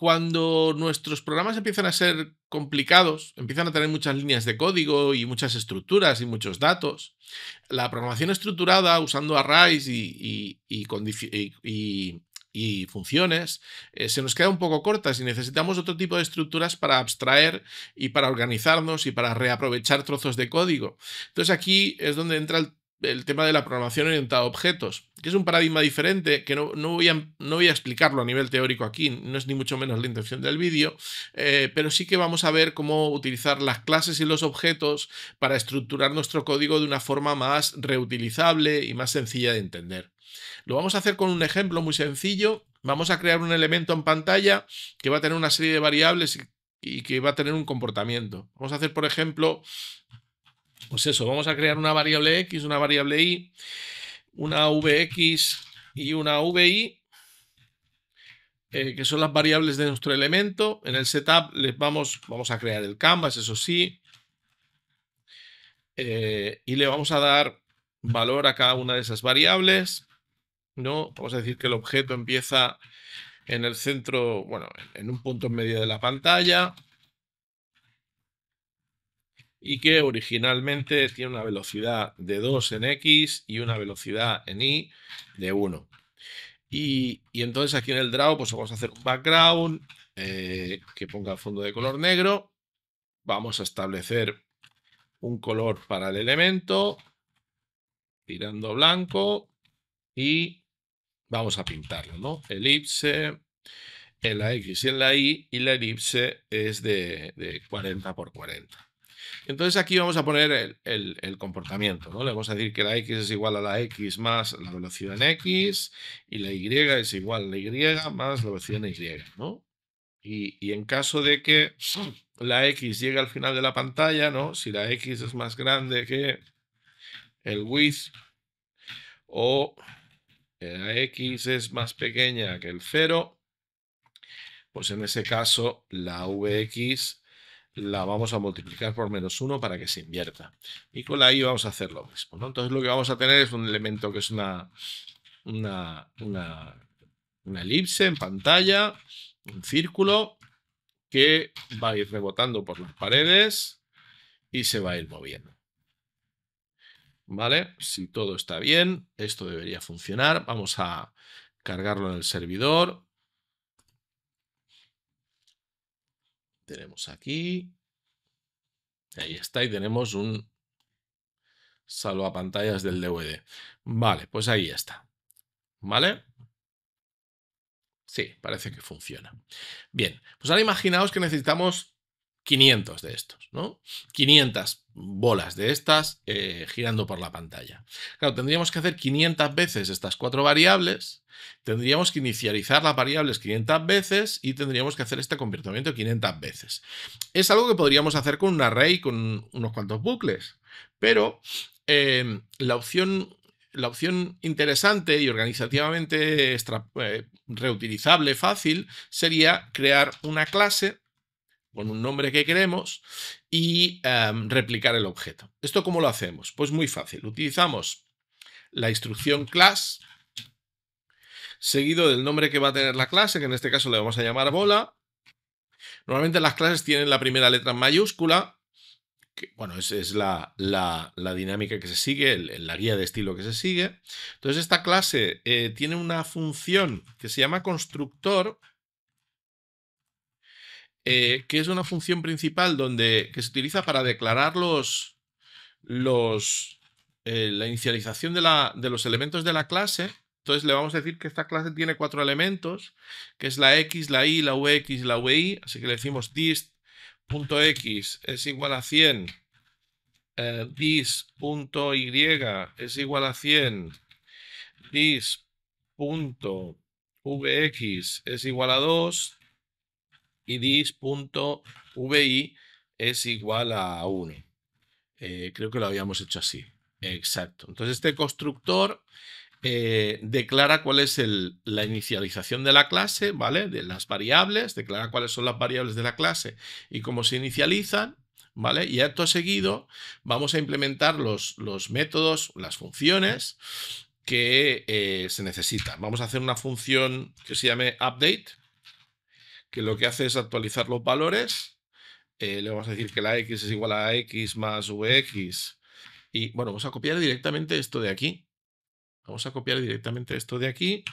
cuando nuestros programas empiezan a ser complicados, empiezan a tener muchas líneas de código y muchas estructuras y muchos datos, la programación estructurada usando arrays y, funciones eh, se nos queda un poco corta y necesitamos otro tipo de estructuras para abstraer y para organizarnos y para reaprovechar trozos de código. Entonces aquí es donde entra el el tema de la programación orientada a objetos, que es un paradigma diferente, que no, voy a, no, voy a, explicarlo a nivel teórico aquí, no es ni mucho menos la intención del vídeo, eh, pero sí que vamos a ver cómo utilizar las clases y los objetos para estructurar nuestro código de una forma más reutilizable y más sencilla de entender. Lo vamos a hacer con un ejemplo muy sencillo. Vamos a crear un elemento en pantalla que va a tener una serie de variables y que va a tener un comportamiento. Vamos a hacer, por ejemplo, pues eso, vamos a crear una variable x, una variable y, una vx y una vi, eh, que son las variables de nuestro elemento. En el setup les vamos, vamos a crear el canvas, eso sí, eh, y le vamos a dar valor a cada una de esas variables. ¿no? Vamos a decir que el objeto empieza en el centro, bueno, en un punto en medio de la pantalla y que originalmente tiene una velocidad de 2 en X y una velocidad en Y de 1. Y, entonces aquí en el draw pues vamos a hacer un background eh, que ponga el fondo de color negro. Vamos a establecer un color para el elemento, tirando blanco y vamos a pintarlo, ¿no? Elipse en la X y en la Y y la elipse es de, de 40 por 40. Entonces aquí vamos a poner el, comportamiento, ¿no? Le vamos a decir que la x es igual a la x más la velocidad en x y la y es igual a la y más la velocidad en y, ¿no? Y, y en caso de que la x llegue al final de la pantalla, ¿no? Si la x es más grande que el width o la x es más pequeña que el 0, pues en ese caso la vx la vamos a multiplicar por menos uno para que se invierta. Y con la i vamos a hacer lo mismo. Entonces lo que vamos a tener es un elemento que es una, una, una, una elipse en pantalla, un círculo que va a ir rebotando por las paredes y se va a ir moviendo. ¿Vale? Si todo está bien, esto debería funcionar. Vamos a cargarlo en el servidor. Tenemos aquí. Ahí está, y tenemos un pantallas del DVD. Vale, pues ahí está. ¿Vale? Sí, parece que funciona. Bien, pues ahora imaginaos que necesitamos 500 de estos, ¿no? 500 bolas de estas eh, girando por la pantalla. Claro, tendríamos que hacer 500 veces estas cuatro variables, tendríamos que inicializar las variables 500 veces y tendríamos que hacer este comportamiento 500 veces. Es algo que podríamos hacer con un array con unos cuantos bucles, pero em, la opción la opción interesante y organizativamente eh, reutilizable, fácil, sería crear una clase con un nombre que queremos y em, replicar el objeto. ¿Esto cómo lo hacemos? Pues muy fácil. Utilizamos la instrucción class seguido del nombre que va a tener la clase, que en este caso le vamos a llamar bola. Normalmente las clases tienen la primera letra en mayúscula, que, bueno, es, es la, dinámica que se sigue, la guía de estilo que se sigue. Entonces esta clase eh, tiene una función que se llama constructor, eh, que es una función principal donde, que se utiliza para declarar los, eh, la inicialización de, la, de los elementos de la clase. Entonces le vamos a decir que esta clase tiene cuatro elementos, que es la x, la y, la vx y la vi. Así que le decimos dist.x es igual a 100, eh, es igual a 100, dist.vx es igual a 2, y dis.vi es igual a 1. Eh, creo que lo habíamos hecho así. Exacto. Entonces este constructor eh, declara cuál es la inicialización de la clase, ¿vale? De las variables, declara cuáles son las variables de la clase y cómo se inicializan, ¿vale? Y acto seguido vamos a implementar los, los métodos, las funciones que eh, se necesitan. Vamos a hacer una función que se llame update, que lo que hace es actualizar los valores. Eh, le vamos a decir que la x es igual a x más vx. Y bueno, vamos a copiar directamente esto de aquí. Vamos a copiar directamente esto de aquí.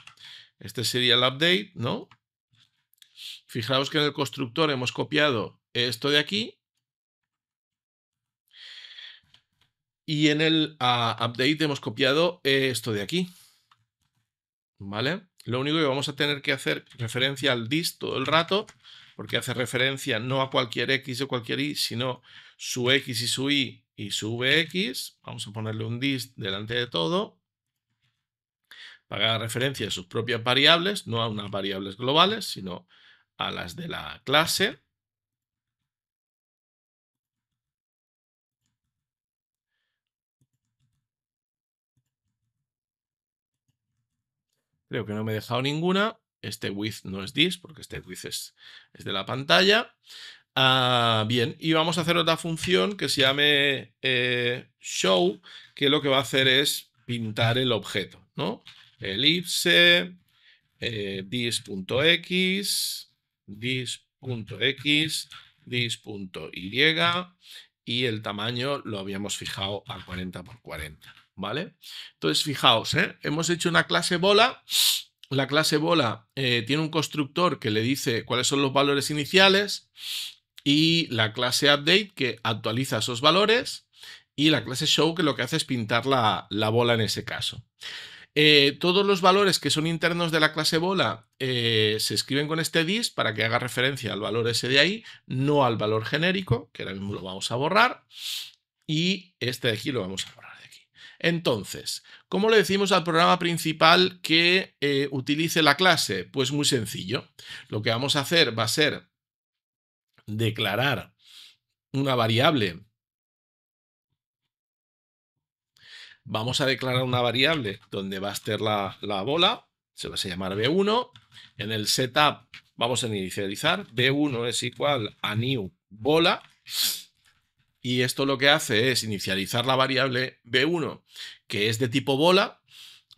Este sería el update, ¿no? Fijaos que en el constructor hemos copiado esto de aquí. Y en el ah, update hemos copiado esto de aquí. ¿Vale? Lo único que vamos a tener que hacer referencia al dist todo el rato, porque hace referencia no a cualquier x o cualquier y, sino su x y su y y su vx. Vamos a ponerle un dist delante de todo para referencia a sus propias variables, no a unas variables globales, sino a las de la clase. Creo que no me he dejado ninguna. Este width no es this, porque este width es, de la pantalla. Ah, bien, y vamos a hacer otra función que se llame eh, show, que lo que va a hacer es pintar el objeto, ¿no? Elipse, eh, this.x, dis.x, dis.y, y el tamaño lo habíamos fijado a 40 por 40. ¿vale? Entonces, fijaos, ¿eh? hemos hecho una clase bola. La clase bola eh, tiene un constructor que le dice cuáles son los valores iniciales y la clase update que actualiza esos valores y la clase show que lo que hace es pintar la, bola en ese caso. Eh, todos los valores que son internos de la clase bola se escriben con este dis para que haga referencia al valor ese de ahí, no al valor genérico, que ahora mismo lo vamos a borrar, y este de aquí lo vamos a borrar. Entonces, ¿cómo le decimos al programa principal que eh, utilice la clase? Pues muy sencillo. Lo que vamos a hacer va a ser declarar una variable. Vamos a declarar una variable donde va a estar la, la bola, se va a llamar B1. En el setup vamos a inicializar, B1 es igual a new bola. Y esto lo que hace es inicializar la variable b1, que es de tipo bola.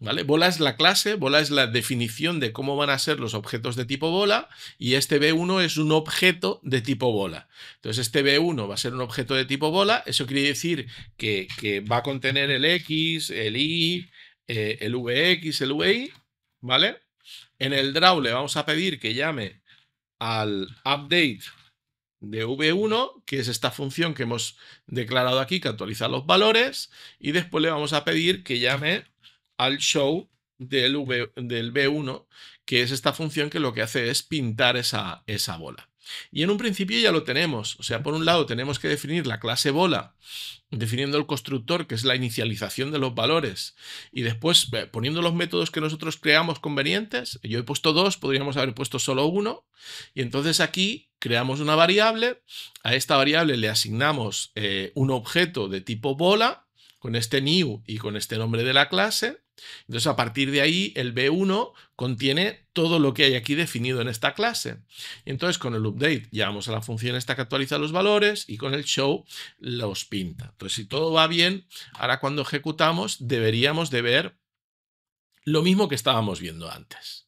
¿Vale? Bola es la clase, bola es la definición de cómo van a ser los objetos de tipo bola y este B1 es un objeto de tipo bola. Entonces este B1 va a ser un objeto de tipo bola, eso quiere decir que, va a contener el X, el Y, eh, el VX, el VI, ¿vale? En el draw le vamos a pedir que llame al update de v1, que es esta función que hemos declarado aquí, que actualiza los valores, y después le vamos a pedir que llame al show del, v, del 1 que es esta función que lo que hace es pintar esa, esa bola. Y en un principio ya lo tenemos. O sea, por un lado tenemos que definir la clase bola, definiendo el constructor, que es la inicialización de los valores, y después poniendo los métodos que nosotros creamos convenientes. Yo he puesto dos, podríamos haber puesto solo uno. Y entonces aquí creamos una variable, a esta variable le asignamos eh, un objeto de tipo bola, con este new y con este nombre de la clase. Entonces, a partir de ahí, el B1 contiene todo lo que hay aquí definido en esta clase. Entonces, con el update llamamos a la función esta que actualiza los valores y con el show los pinta. Entonces, si todo va bien, ahora cuando ejecutamos deberíamos de ver lo mismo que estábamos viendo antes.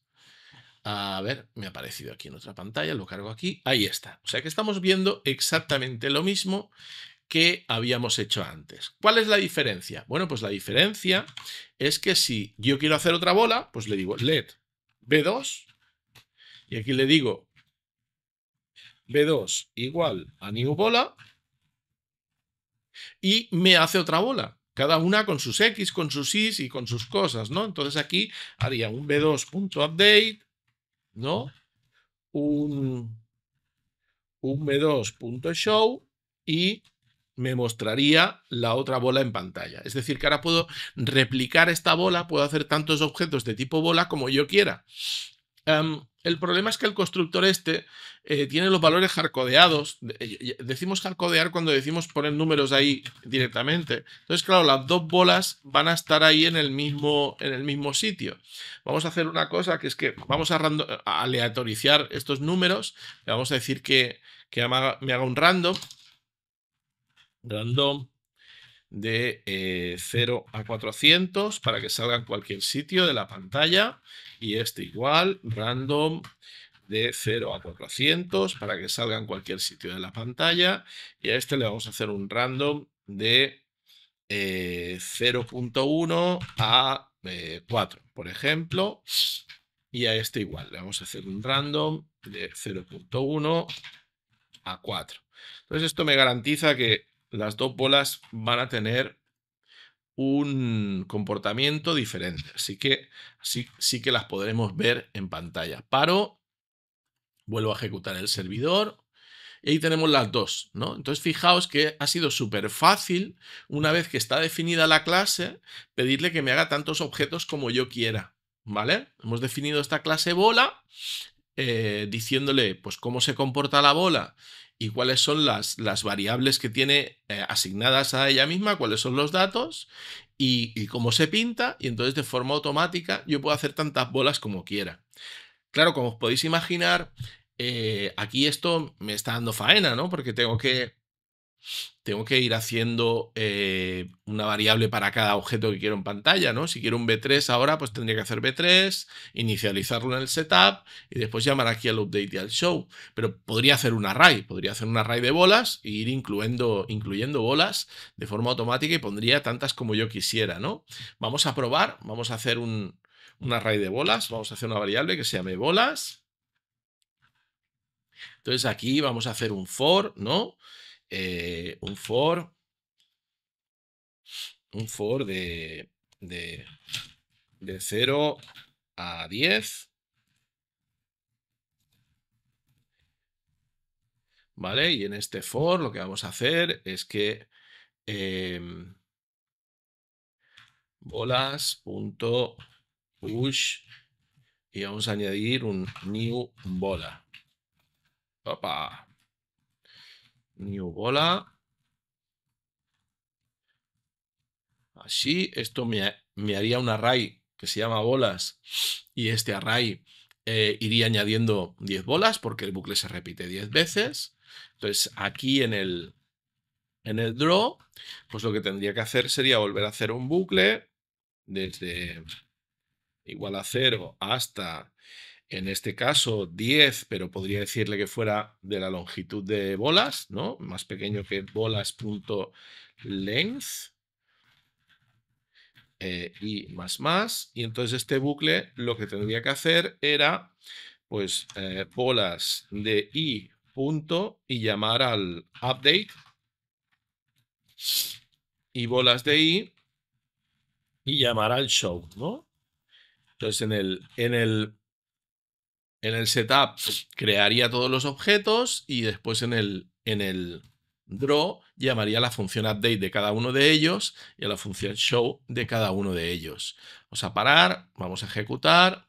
A ver, me ha aparecido aquí en otra pantalla, lo cargo aquí, ahí está. O sea que estamos viendo exactamente lo mismo que habíamos hecho antes. ¿Cuál es la diferencia? Bueno, pues la diferencia es que si yo quiero hacer otra bola, pues le digo LED B2 y aquí le digo B2 igual a new bola y me hace otra bola. Cada una con sus X, con sus Y y con sus cosas, ¿no? Entonces aquí haría un B2.update, ¿no? Un, un B2.show y me mostraría la otra bola en pantalla. Es decir, que ahora puedo replicar esta bola, puedo hacer tantos objetos de tipo bola como yo quiera. Em, el problema es que el constructor este eh, tiene los valores hardcodeados. Eh, decimos hardcodear cuando decimos poner números ahí directamente. Entonces, claro, las dos bolas van a estar ahí en el mismo, en el mismo sitio. Vamos a hacer una cosa que es que vamos a, aleatorizar estos números. Le vamos a decir que, que me haga un random random de 0 eh, a 400 para que salga en cualquier sitio de la pantalla y este igual random de 0 a 400 para que salga en cualquier sitio de la pantalla y a este le vamos a hacer un random de 0.1 eh, a 4 eh, por ejemplo y a este igual le vamos a hacer un random de 0.1 a 4 entonces esto me garantiza que las dos bolas van a tener un comportamiento diferente. Así que sí, que las podremos ver en pantalla. Paro, vuelvo a ejecutar el servidor. Y ahí tenemos las dos, Entonces fijaos que ha sido súper fácil, una vez que está definida la clase, pedirle que me haga tantos objetos como yo quiera, ¿vale? Hemos definido esta clase bola, eh, diciéndole pues cómo se comporta la bola y cuáles son las, las variables que tiene eh, asignadas a ella misma, cuáles son los datos y, cómo se pinta. Y entonces de forma automática yo puedo hacer tantas bolas como quiera. Claro, como os podéis imaginar, eh, aquí esto me está dando faena, ¿no? Porque tengo que tengo que ir haciendo eh, una variable para cada objeto que quiero en pantalla, ¿no? Si quiero un B3 ahora, pues tendría que hacer B3, inicializarlo en el setup y después llamar aquí al update y al show. Pero podría hacer un array, podría hacer un array de bolas e ir incluyendo, incluyendo bolas de forma automática y pondría tantas como yo quisiera, ¿no? Vamos a probar, vamos a hacer un, un array de bolas, vamos a hacer una variable que se llame bolas. Entonces aquí vamos a hacer un for, ¿no? eh, un for, un for de, de, de 0 a 10. ¿Vale? Y en este for lo que vamos a hacer es que eh, em, bolas.push y vamos a añadir un new bola. ¡Opa! new bola. Así, esto me, haría un array que se llama bolas y este array eh, iría añadiendo 10 bolas porque el bucle se repite 10 veces. Entonces aquí en el, en el draw, pues lo que tendría que hacer sería volver a hacer un bucle desde igual a 0 hasta en este caso 10, pero podría decirle que fuera de la longitud de bolas, ¿no? Más pequeño que bolas.length. Eh, y más más. Y entonces este bucle lo que tendría que hacer era, pues, eh, bolas de i punto y llamar al update. Y bolas de i y llamar al show, ¿no? Entonces en el, en el en el setup crearía todos los objetos y después en el, en el draw llamaría a la función update de cada uno de ellos y a la función show de cada uno de ellos. Vamos a parar, vamos a ejecutar.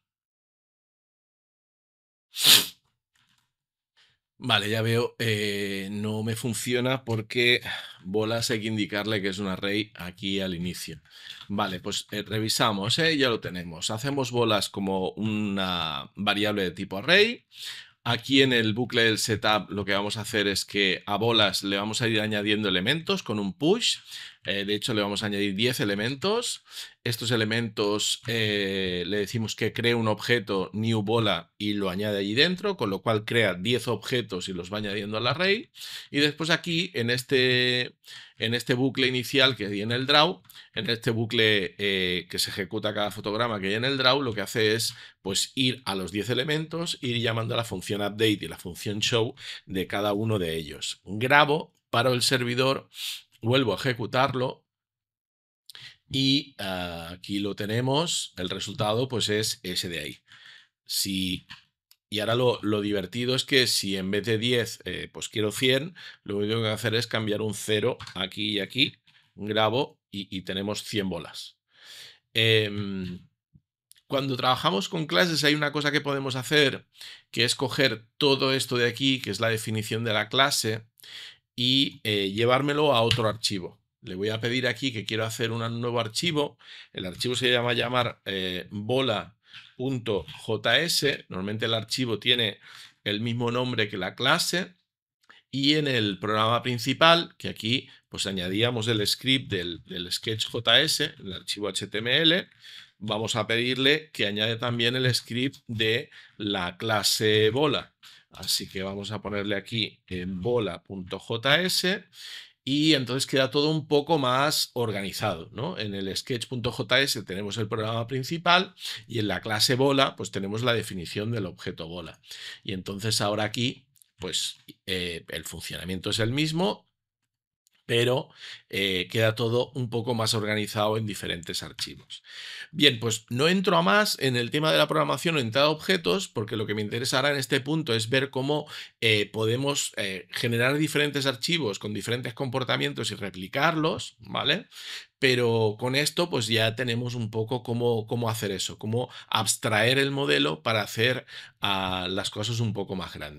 Vale, ya veo, eh, no me funciona porque bolas hay que indicarle que es un array aquí al inicio. Vale, pues eh, revisamos, eh, ya lo tenemos. Hacemos bolas como una variable de tipo array. Aquí en el bucle del setup lo que vamos a hacer es que a bolas le vamos a ir añadiendo elementos con un push. de hecho, le vamos a añadir 10 elementos estos elementos eh, le decimos que cree un objeto new bola y lo añade allí dentro, con lo cual crea 10 objetos y los va añadiendo al array. Y después aquí, en este, en este bucle inicial que hay en el draw, en este bucle eh, que se ejecuta cada fotograma que hay en el draw, lo que hace es pues, ir a los 10 elementos, ir llamando a la función update y la función show de cada uno de ellos. Grabo, paro el servidor, vuelvo a ejecutarlo y ah, aquí lo tenemos, el resultado pues es ese de ahí. Si, y ahora lo, divertido es que si en vez de 10 eh, pues quiero 100, lo único que tengo que hacer es cambiar un 0 aquí y aquí, grabo y, tenemos 100 bolas. Em, cuando trabajamos con clases hay una cosa que podemos hacer, que es coger todo esto de aquí, que es la definición de la clase, y eh, llevármelo a otro archivo le voy a pedir aquí que quiero hacer un nuevo archivo. El archivo se llama llamar eh, bola.js. Normalmente el archivo tiene el mismo nombre que la clase. Y en el programa principal, que aquí pues añadíamos el script del, del sketch.js, el archivo HTML, vamos a pedirle que añade también el script de la clase bola. Así que vamos a ponerle aquí en bola.js y entonces queda todo un poco más organizado. En el sketch.js tenemos el programa principal y en la clase bola pues tenemos la definición del objeto bola. Y entonces ahora aquí pues eh, el funcionamiento es el mismo, pero eh, queda todo un poco más organizado en diferentes archivos. Bien, pues no entro a más en el tema de la programación o entrada objetos, porque lo que me interesa ahora en este punto es ver cómo eh, podemos eh, generar diferentes archivos con diferentes comportamientos y replicarlos, ¿vale? Pero con esto pues ya tenemos un poco cómo, cómo hacer eso, cómo abstraer el modelo para hacer ah, las cosas un poco más grandes.